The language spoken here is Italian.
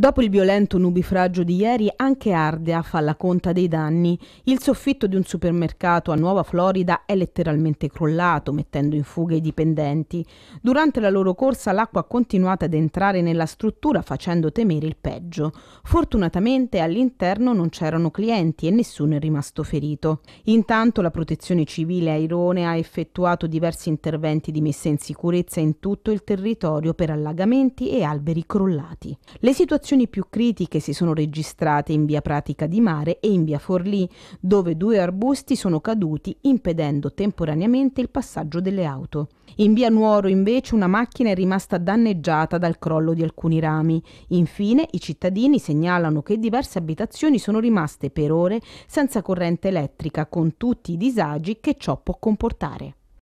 Dopo il violento nubifragio di ieri, anche Ardea fa la conta dei danni. Il soffitto di un supermercato a Nuova Florida è letteralmente crollato, mettendo in fuga i dipendenti. Durante la loro corsa l'acqua ha continuato ad entrare nella struttura facendo temere il peggio. Fortunatamente all'interno non c'erano clienti e nessuno è rimasto ferito. Intanto la protezione civile Airone ha effettuato diversi interventi di messa in sicurezza in tutto il territorio per allagamenti e alberi crollati. Le situazioni situazioni più critiche si sono registrate in via Pratica di Mare e in via Forlì, dove due arbusti sono caduti impedendo temporaneamente il passaggio delle auto. In via Nuoro invece una macchina è rimasta danneggiata dal crollo di alcuni rami. Infine i cittadini segnalano che diverse abitazioni sono rimaste per ore senza corrente elettrica con tutti i disagi che ciò può comportare.